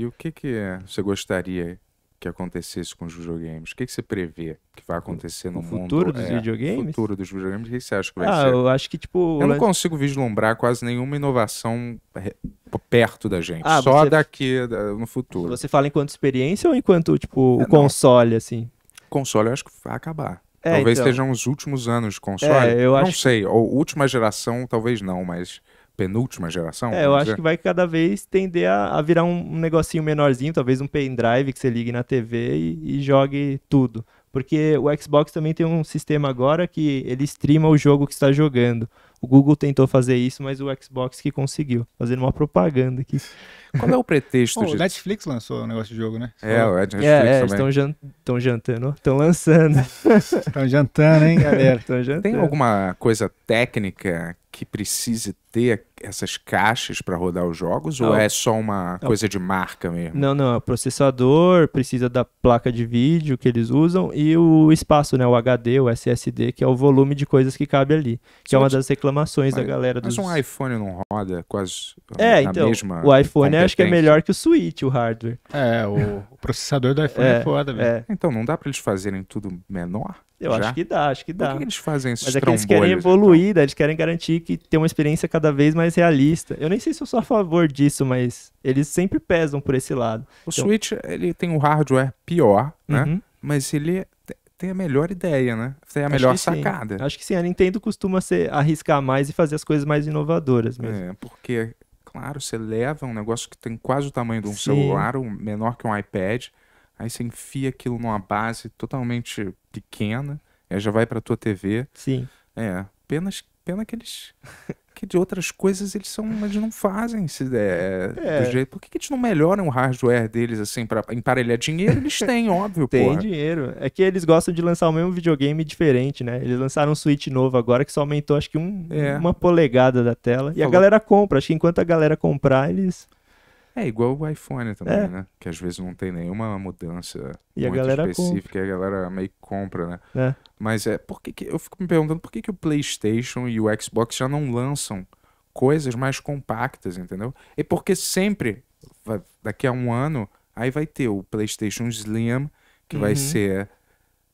E o que, é que você gostaria que acontecesse com os videogames? O que, é que você prevê que vai acontecer no o mundo? futuro dos é, videogames? futuro dos videogames, o que você acha que vai ah, ser? eu acho que, tipo... Eu não consigo vislumbrar quase nenhuma inovação é, perto da gente. Ah, só você... daqui, no futuro. Você fala enquanto experiência ou enquanto, tipo, é, o console, não. assim? Console eu acho que vai acabar. É, talvez então... sejam os últimos anos de console. É, eu não acho... sei, ou última geração talvez não, mas penúltima geração? É, eu acho dizer? que vai cada vez tender a, a, virar um, negocinho menorzinho, talvez um pendrive que você ligue na TV e, e jogue tudo. Porque o Xbox também tem um sistema agora que ele streama o jogo que está jogando. O Google tentou fazer isso, mas o Xbox que conseguiu. Fazendo uma propaganda aqui. Qual é o pretexto oh, O Netflix lançou o um negócio de jogo, né? É, o é, Netflix é, é, estão jan jantando, estão lançando. Estão jantando, hein, galera? Jantando. Tem alguma coisa técnica que precise ter essas caixas para rodar os jogos não. ou é só uma não. coisa de marca mesmo? Não, não, é o processador precisa da placa de vídeo que eles usam e o espaço, né, o HD, o SSD, que é o volume de coisas que cabe ali, que é uma das reclamações reclamações mas, da galera dos... Mas um iPhone não roda quase é, na então, mesma o iPhone acho que é melhor que o Switch, o hardware. É, o, o processador do iPhone é, é foda, velho. É. Então, não dá para eles fazerem tudo menor? Eu Já? acho que dá, acho que dá. Por que eles fazem esses Mas é que eles querem evoluir, então? eles querem garantir que tem uma experiência cada vez mais realista. Eu nem sei se eu sou a favor disso, mas eles sempre pesam por esse lado. O então... Switch, ele tem um hardware pior, né? Uhum. Mas ele tem a melhor ideia, né? Tem a Acho melhor sacada. Sim. Acho que sim, a Nintendo costuma ser, arriscar mais e fazer as coisas mais inovadoras mesmo. É, porque, claro, você leva um negócio que tem quase o tamanho de um sim. celular, um, menor que um iPad, aí você enfia aquilo numa base totalmente pequena, já vai para tua TV. Sim. É, apenas Pena que eles. que de outras coisas eles são. Eles não fazem se é, é. do jeito. Por que, que eles não melhoram o hardware deles, assim, para emparelhar dinheiro? Eles têm, óbvio, Tem porra. dinheiro. É que eles gostam de lançar o mesmo videogame diferente, né? Eles lançaram um Switch novo agora que só aumentou, acho que um, é. uma polegada da tela. E a galera compra. Acho que enquanto a galera comprar, eles é igual o iPhone também, é. né? Que às vezes não tem nenhuma mudança e muito a galera específica compra. e a galera meio que compra, né? É. Mas é, por que, que eu fico me perguntando por que, que o PlayStation e o Xbox já não lançam coisas mais compactas, entendeu? É porque sempre, daqui a um ano, aí vai ter o PlayStation Slim, que uhum. vai ser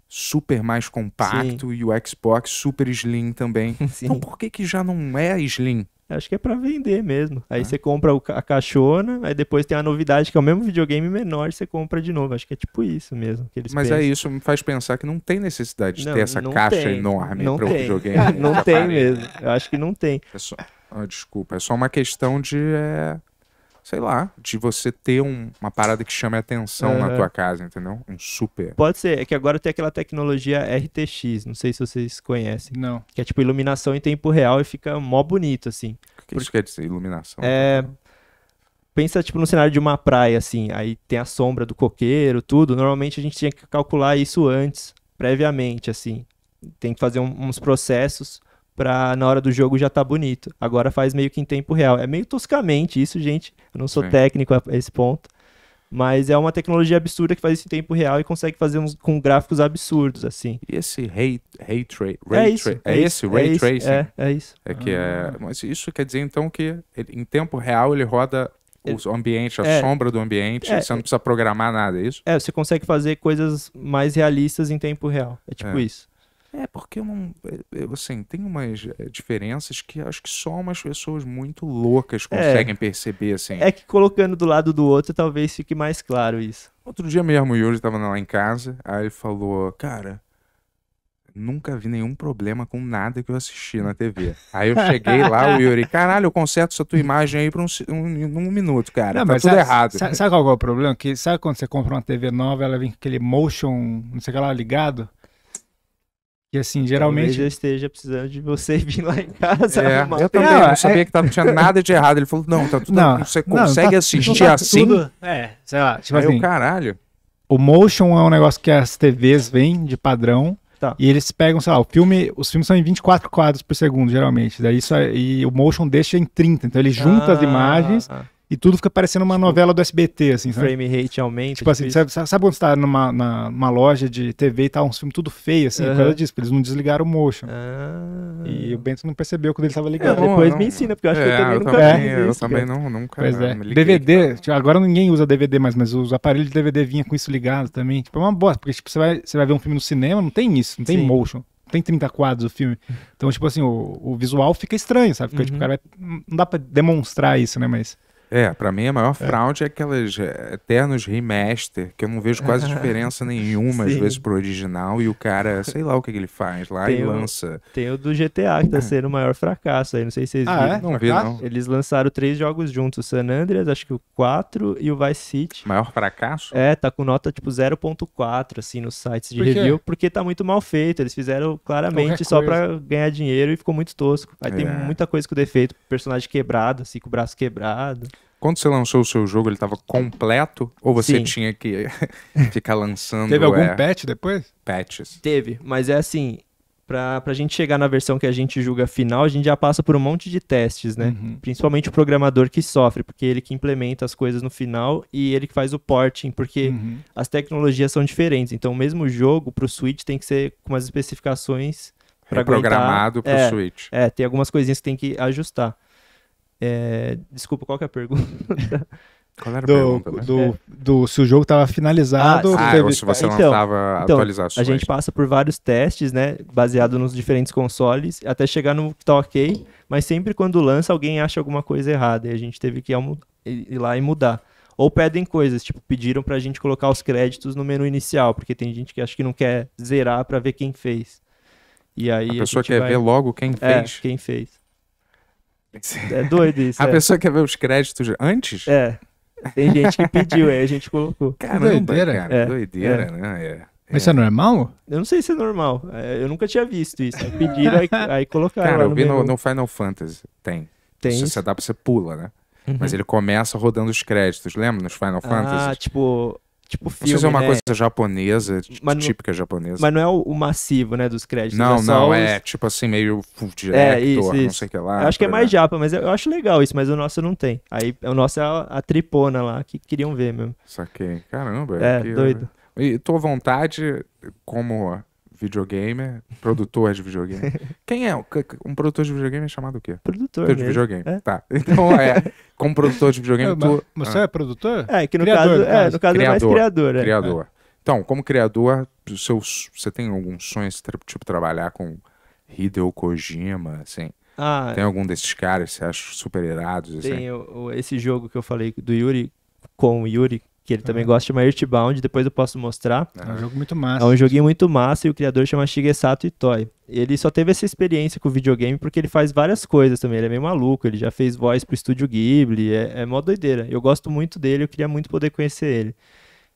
super mais compacto Sim. e o Xbox super slim também. Sim. Então por que que já não é slim? Acho que é para vender mesmo. Aí ah. você compra a caixona, aí depois tem a novidade que é o mesmo videogame menor, você compra de novo. Acho que é tipo isso mesmo. Mas pensam. aí isso me faz pensar que não tem necessidade de ter essa caixa tem. enorme para o videogame. não tem mesmo. Eu acho que não tem. É só... Ah, desculpa, é só uma questão de é, sei lá, de você ter um, uma parada que chame atenção é. na tua casa, entendeu? Um super. Pode ser, é que agora tem aquela tecnologia RTX, não sei se vocês conhecem. Não. Que é tipo iluminação em tempo real e fica mó bonito, assim. O que Porque... isso quer dizer, iluminação? É. Pensa, tipo, no cenário de uma praia, assim, aí tem a sombra do coqueiro, tudo. Normalmente a gente tinha que calcular isso antes, previamente, assim. Tem que fazer um, uns processos pra na hora do jogo já tá bonito. Agora faz meio que em tempo real. É meio toscamente isso, gente. Eu não sou Sim. técnico a esse ponto. Mas é uma tecnologia absurda que faz isso em tempo real e consegue fazer uns, com gráficos absurdos, assim. E esse ray, ray, tra ray é isso, tra é, é esse, ray é tracing? É, é isso. É que é, ah. é, mas isso quer dizer, então, que ele, em tempo real ele roda é. o ambiente, a é, sombra do ambiente, é, você não precisa programar nada, é isso? É, você consegue fazer coisas mais realistas em tempo real. É tipo é. isso. É, porque eu não. Eu, é, é, assim, tem umas é, diferenças que acho que só umas pessoas muito loucas conseguem é, perceber, assim. É que colocando do lado do outro talvez fique mais claro isso. Outro dia mesmo, o Yuri tava lá em casa, aí ele falou: Cara, nunca vi nenhum problema com nada que eu assisti na TV. Aí eu cheguei lá, o Yuri, caralho, eu conserto essa tua imagem aí pra um, um, um minuto, cara. Não, tá mas tudo sabe, errado. Sabe, sabe qual é o problema? Que sabe quando você compra uma TV nova, ela vem com aquele motion, não sei o que lá, ligado? que assim, geralmente. Talvez eu esteja precisando de você vir lá em casa. É, eu também não, não sabia é... que tava, tinha nada de errado. Ele falou: não, tá tudo. Não, você não, tá consegue tá, assistir tá assim? Tudo, é, sei lá. Tipo Aí assim, o caralho. O motion é um negócio que as TVs vêm de padrão. Tá. E eles pegam, sei lá, o filme, os filmes são em 24 quadros por segundo, geralmente. Daí isso, é, e o motion deixa em 30. Então ele junta ah, as imagens ah, e tudo fica parecendo uma tipo, novela do SBT, assim, sabe? Frame rate aumenta. Tipo assim, tipo sabe, sabe quando você tá numa, na, numa loja de TV e tá uns filmes tudo feio, assim, uhum. por causa disso, porque eles não desligaram o motion. Ah. E o Bento não percebeu quando ele tava ligando. depois não, me ensina, porque eu acho é, que eu é, também eu nunca Eu também não, nunca pois é. DVD, tipo, agora ninguém usa DVD mais, mas os aparelhos de DVD vinha com isso ligado também. Tipo, é uma bosta, porque tipo, você vai, você vai ver um filme no cinema, não tem isso, não tem Sim. motion tem 30 quadros o filme. Então, tipo assim, o, o visual fica estranho, sabe? Porque, uhum. tipo, cara, não dá pra demonstrar isso, né? Mas. É, pra mim a maior é. fraude é, aquelas é, eternos remaster, que eu não vejo quase diferença nenhuma, às vezes, pro original, e o cara, sei lá o que, que ele faz lá tem e o, lança. Tem o do GTA, que tá sendo o maior fracasso aí, não sei se vocês ah, viram. É? Não vi, não. Eles lançaram três jogos juntos, o San Andreas, acho que o 4 e o Vice City. Maior fracasso? É, tá com nota tipo 0.4, assim, nos sites de Por review, porque tá muito mal feito, eles fizeram claramente só pra ganhar dinheiro e ficou muito tosco. Aí é. tem muita coisa com defeito, personagem quebrado, assim, com o braço quebrado quando você lançou o seu jogo, ele estava completo? Ou você Sim. tinha que ficar lançando? Teve algum é... patch depois? Patches. Teve, mas é assim, para a gente chegar na versão que a gente julga final, a gente já passa por um monte de testes, né? Uhum. Principalmente o programador que sofre, porque ele que implementa as coisas no final e ele que faz o porting, porque uhum. as tecnologias são diferentes. Então, o mesmo jogo para o Switch tem que ser com umas especificações para programado para o é, Switch. É, tem algumas coisinhas que tem que ajustar. É, desculpa, qual que é a pergunta? Qual era a do, pergunta, né? do, é. do, se o jogo estava finalizado ah, ah teve... ah, se você não estava então, então A gente passa por vários testes, né? Baseado nos diferentes consoles, até chegar no que tá ok, mas sempre quando lança, alguém acha alguma coisa errada. E a gente teve que ir lá e mudar. Ou pedem coisas, tipo, pediram pra gente colocar os créditos no menu inicial, porque tem gente que acha que não quer zerar pra ver quem fez. E aí a pessoa a quer vai... ver logo quem é, fez. É, quem fez. É doido isso. a é. pessoa quer ver os créditos antes? É. Tem gente que pediu, aí a gente colocou. Caramba, doideira, cara. É. Doideira, é. né? É. Mas isso é normal? Eu não sei se é normal. É, eu nunca tinha visto isso. Aí pediram, aí, aí colocaram. Cara, eu vi no, no, Final Fantasy. Tem. Tem. Se você dá pra você pula, né? Uhum. Mas ele começa rodando os créditos, lembra? Nos Final ah, Fantasy. Ah, tipo, tipo filme, é uma né? coisa japonesa, mas, tipo, típica japonesa. Mas não é o, o massivo, né, dos créditos. Não, é não, os... é tipo assim, meio é, director, é, isso, isso. não sei o que lá. Eu acho que é tá mais japa, mas eu acho legal isso, mas o nosso não tem. Aí o nosso é a, a tripona lá, que queriam ver mesmo. Saquei. Caramba. É, doido. E tua vontade, como videogamer, produtor de videogame. Quem é? Um produtor de videogame é chamado o quê? Produtor. Produtor de videogame. É? Tá. Então é. Como produtor de videogame, é, tu. Você ah. é produtor? É, que no criador, caso, é, no caso criador, é mais criador. Criador. É. É. Então, como criador, seus, você tem alguns sonhos, tipo, trabalhar com Hideo Kojima, assim? Ah, tem algum desses caras que você acha super irados? Assim? Tem o, o, esse jogo que eu falei do Yuri, com o Yuri, que ele também uhum. gosta, chama Earthbound, depois eu posso mostrar. É um jogo muito massa. É um joguinho muito massa e o criador chama Shigesato Itoi. Ele só teve essa experiência com videogame porque ele faz várias coisas também, ele é meio maluco, ele já fez voz pro estúdio Ghibli, é, é mó doideira. Eu gosto muito dele, eu queria muito poder conhecer ele.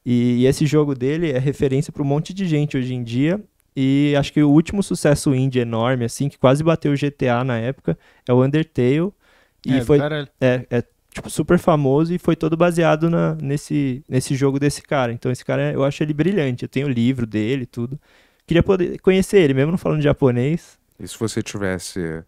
E, e esse jogo dele é referência para um monte de gente hoje em dia, e acho que o último sucesso indie enorme, assim, que quase bateu o GTA na época, é o Undertale. E é, foi. Cara... É, é tipo, super famoso e foi todo baseado na, nesse, nesse jogo desse cara. Então esse cara, é, eu acho ele brilhante. Eu tenho o livro dele tudo. Queria poder conhecer ele, mesmo não falando japonês. E se você tivesse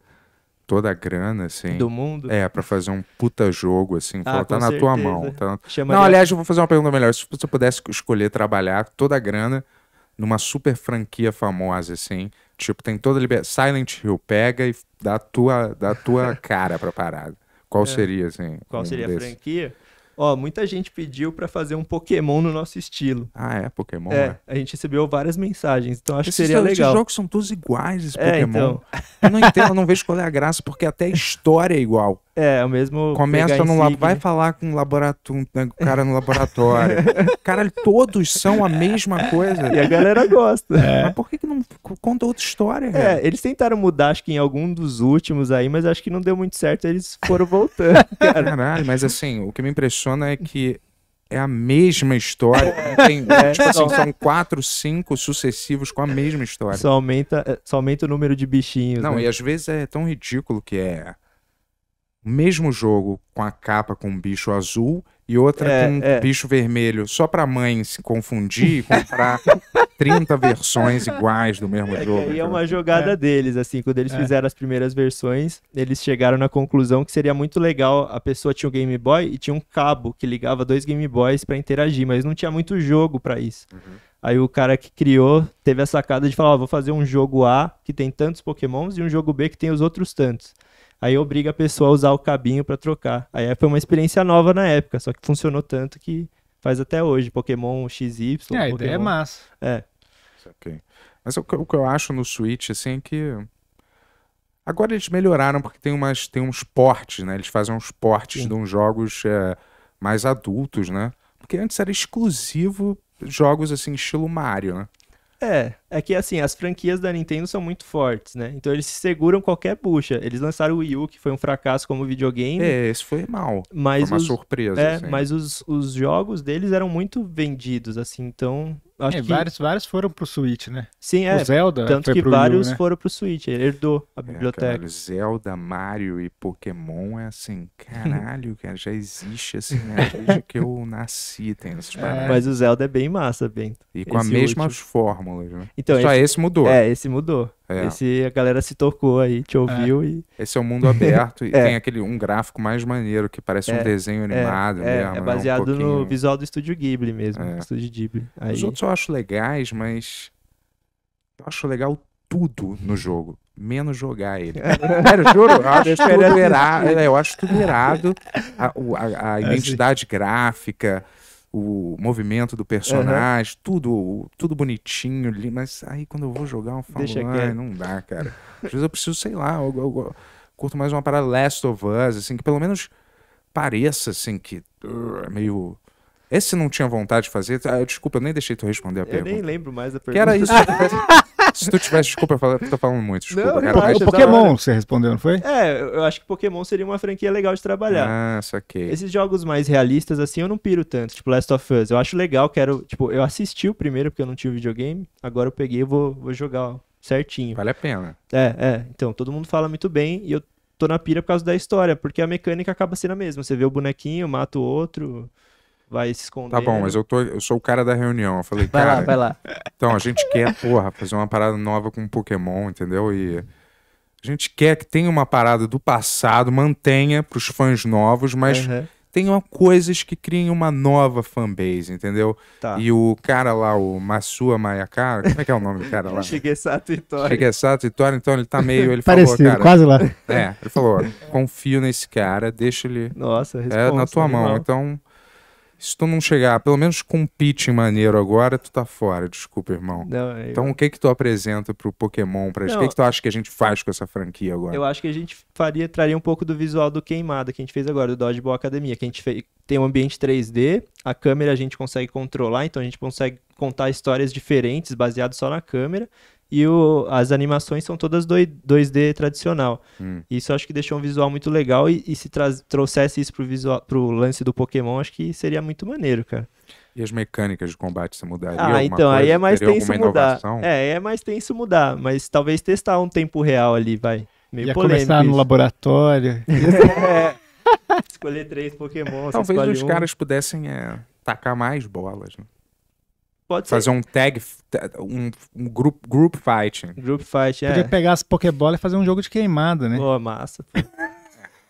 toda a grana, assim. Do mundo? É, pra fazer um puta jogo, assim. Ah, tá, tá na certeza. tua mão. Tá... Chamaria... Não, aliás, eu vou fazer uma pergunta melhor. Se você pudesse escolher trabalhar toda a grana numa super franquia famosa, assim. Tipo, tem toda a liberdade. Silent Hill, pega e dá a tua, dá a tua cara pra parada. Qual é. seria, assim? Qual um seria desse? a franquia? Ó, muita gente pediu para fazer um Pokémon no nosso estilo. Ah, é? Pokémon? É, é. a gente recebeu várias mensagens, então acho esses que seria legal. Esses jogos são todos iguais, esses é, Pokémon. Então... Eu não entendo, eu não vejo qual é a graça, porque até a história é igual. É, é, o mesmo. Começa no lab... Vai falar com um laboratório, né, o cara no laboratório. Caralho, todos são a mesma coisa. E a galera gosta. É. Mas por que, que não conta outra história? Cara? É, eles tentaram mudar, acho que em algum dos últimos aí, mas acho que não deu muito certo, eles foram voltando. Cara. Caralho, mas assim, o que me impressiona é que é a mesma história. Tem, é, tipo assim, são quatro, cinco sucessivos com a mesma história. Só aumenta, é, só aumenta o número de bichinhos. Não, né? e às vezes é tão ridículo que é o mesmo jogo com a capa com um bicho azul e outra é, com um é. bicho vermelho, só pra mãe se confundir e comprar 30 versões iguais do mesmo é jogo. E é uma jogada é. deles, assim, quando eles fizeram as primeiras versões, eles chegaram na conclusão que seria muito legal, a pessoa tinha um Game Boy e tinha um cabo que ligava dois Game Boys para interagir, mas não tinha muito jogo para isso. Uhum. Aí o cara que criou teve a sacada de falar, vou fazer um jogo A que tem tantos pokémons e um jogo B que tem os outros tantos aí obriga a pessoa a usar o cabinho para trocar. Aí foi uma experiência nova na época, só que funcionou tanto que faz até hoje. Pokémon XY. É, a ideia é massa. É. Okay. Mas o que, o que eu acho no Switch, assim, é que. Agora eles melhoraram porque tem, umas, tem uns portes, né? Eles fazem uns portes de uns jogos é, mais adultos, né? Porque antes era exclusivo jogos assim, estilo Mario, né? É, é que assim, as franquias da Nintendo são muito fortes, né? Então eles seguram qualquer bucha. Eles lançaram o Wii U, que foi um fracasso como videogame. É, isso foi mal. Mas foi uma os, surpresa. É, assim. mas os, os jogos deles eram muito vendidos, assim, então Acho é, que... vários, vários foram pro Switch, né? Sim, é. O Zelda tanto que vários Wii, né? foram pro Switch, ele herdou a é, biblioteca. É, Zelda, Mario e Pokémon é assim, caralho, cara, já existe assim, né? Desde que eu nasci tem essas é. Mas o Zelda é bem massa, bem. E com as mesmas fórmulas, né? Então, Só esse, esse mudou. É, esse mudou. É. Esse a galera se tocou aí, te ouviu é. e. Esse é o um mundo aberto e é. tem aquele um gráfico mais maneiro que parece um é. desenho é. animado é. mesmo. Né, é baseado um pouquinho... no visual do estúdio Ghibli mesmo, é. estúdio Ghibli. Aí... Os outros eu acho legais, mas eu acho legal tudo no jogo, menos jogar ele. Sério, juro, eu acho tudo irado. Eu acho tudo irado. A, a, a identidade gráfica, o movimento do personagem, uhum. tudo, tudo bonitinho ali, mas aí quando eu vou jogar, eu falo, Deixa ah, não dá, cara. Às vezes eu preciso, sei lá, eu, eu, eu, curto mais uma parada Last of Us, assim, que pelo menos pareça, assim, que uh, é meio esse não tinha vontade de fazer. Ah, desculpa, eu nem deixei tu responder a eu pergunta. Eu nem lembro mais a pergunta. Que era isso. Se tu tivesse, desculpa, eu tô falando muito. Desculpa. Não, não, mais... O Pokémon você respondeu, não foi? É, eu acho que Pokémon seria uma franquia legal de trabalhar. Ah, saquei. Esses jogos mais realistas, assim, eu não piro tanto. Tipo, Last of Us. Eu acho legal, quero. Tipo, eu assisti o primeiro porque eu não tinha videogame. Agora eu peguei e vou, vou jogar certinho. Vale a pena. É, é. Então, todo mundo fala muito bem e eu tô na pira por causa da história, porque a mecânica acaba sendo a mesma. Você vê o bonequinho, mata o outro vai se esconder. Tá bom, né? mas eu, tô, eu sou o cara da reunião. Eu falei, vai cara. Lá, vai lá. Então, a gente quer, porra, fazer uma parada nova com Pokémon, entendeu? E. A gente quer que tenha uma parada do passado, mantenha para os fãs novos, mas uhum. tenha coisas que criem uma nova fanbase, entendeu? Tá. E o cara lá, o Masua Mayaka, como é que é o nome do cara lá? Shigesato Itori. Shigesato Itori, então ele tá meio, ele Parecido, falou, cara... quase lá. É, ele falou, confio nesse cara, deixa ele... Nossa, responsa, É, na tua animal. mão, então... Se tu não chegar, pelo menos com um pitch maneiro agora, tu tá fora, desculpa, irmão. Não, é então, eu... Então, o que que tu apresenta pro Pokémon? Pra... Não, o que que tu acha que a gente faz com essa franquia agora? Eu acho que a gente faria, traria um pouco do visual do Queimada que a gente fez agora, do Dodgeball Academia, que a gente fez, tem um ambiente 3D, a câmera a gente consegue controlar, então a gente consegue contar histórias diferentes baseado só na câmera e o, as animações são todas 2D tradicional. Hum. Isso acho que deixou um visual muito legal e, e se trouxesse isso pro, visual, pro lance do Pokémon, acho que seria muito maneiro, cara. E as mecânicas de combate se mudariam? Ah, então, coisa? aí é mais Teria tenso mudar. É, é mais tenso mudar, mas talvez testar um tempo real ali, vai. Meio Ia polêmico começar no laboratório. é. Escolher três Pokémon. Talvez os um. caras pudessem é, tacar mais bolas, né? Pode ser. Fazer um tag, um, um group, group fight. Group fight, é. Podia pegar as Pokébola e fazer um jogo de queimada, né? Pô, massa.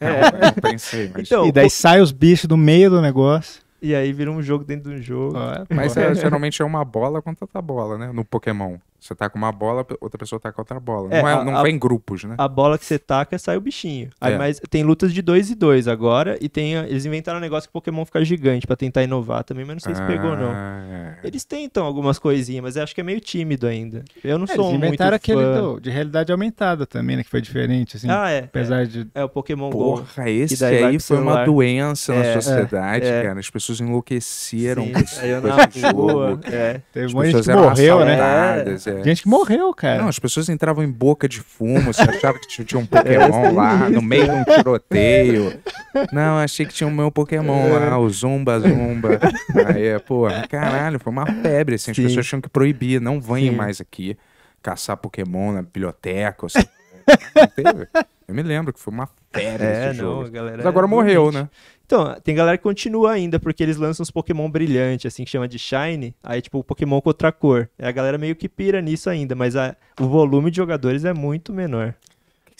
É, é, eu pensei, mas... então, e daí sai os bichos do meio do negócio. E aí vira um jogo dentro de um jogo. Ah, mas é, geralmente é uma bola contra outra bola, né? No Pokémon. Você tá com uma bola, outra pessoa tá com outra bola. É, não, é, não vai em grupos, né? A bola que você taca sai o bichinho. Aí, é. Mas tem lutas de dois e dois agora. E tem, eles inventaram um negócio que o Pokémon fica gigante para tentar inovar também, mas não sei se ah, pegou não. É. Eles tentam algumas coisinhas, mas acho que é meio tímido ainda. Eu não é, sou eles inventaram muito aquele do, de realidade aumentada também, né? Que foi diferente, assim. Ah, é. Apesar é. de. É o Pokémon Porra, Go. Porra, esse aí foi uma doença na é, sociedade, cara. As pessoas enlouqueceram com esse, com esse jogo. É. Teve um monte que morreu, né? é. Gente que morreu, cara. Não, as pessoas entravam em boca de fumo, se assim, achava que tinha um Pokémon é. lá, no meio de um tiroteio. Não, achei que tinha o um meu Pokémon lá, é. o Zumba Zumba. Aí, pô, caralho, foi uma febre, assim, as Sim. pessoas tinham que proibir, não venham mais aqui caçar Pokémon na biblioteca, assim. Né? Não teve. Eu me lembro que foi uma fera é, esse não, jogo. Galera Mas agora é morreu, né? Então, tem galera que continua ainda, porque eles lançam uns Pokémon brilhante, assim, que chama de Shine. Aí, tipo, o Pokémon com outra cor. É, a galera meio que pira nisso ainda, mas a, o volume de jogadores é muito menor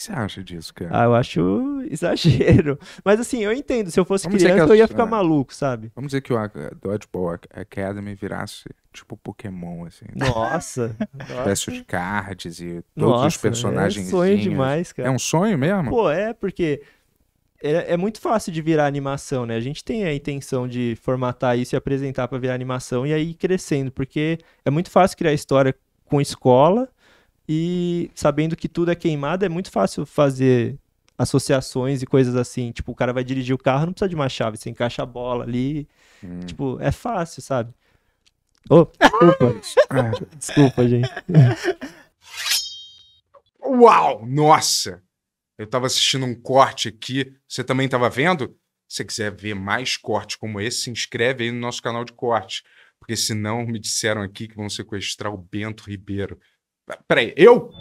que você acha disso, cara? Ah, eu acho exagero. Mas assim, eu entendo. Se eu fosse Vamos criança, eu é ia ficar é. maluco, sabe? Vamos dizer que o Dodgeball Academy virasse tipo Pokémon, assim. Né? Nossa! Tivesse os cards e todos Nossa, os personagens. É um sonho demais, cara. É um sonho mesmo? Pô, é, porque é, é, muito fácil de virar animação, né? A gente tem a intenção de formatar isso e apresentar para virar animação e aí crescendo, porque é muito fácil criar história com escola e sabendo que tudo é queimado, é muito fácil fazer associações e coisas assim. Tipo, o cara vai dirigir o carro, não precisa de uma chave, você encaixa a bola ali. Hum. Tipo, é fácil, sabe? Oh, desculpa. Ah, desculpa, gente. Uau! Nossa! Eu tava assistindo um corte aqui. Você também tava vendo? Se você quiser ver mais cortes como esse, se inscreve aí no nosso canal de corte Porque senão me disseram aqui que vão sequestrar o Bento Ribeiro. Peraí, eu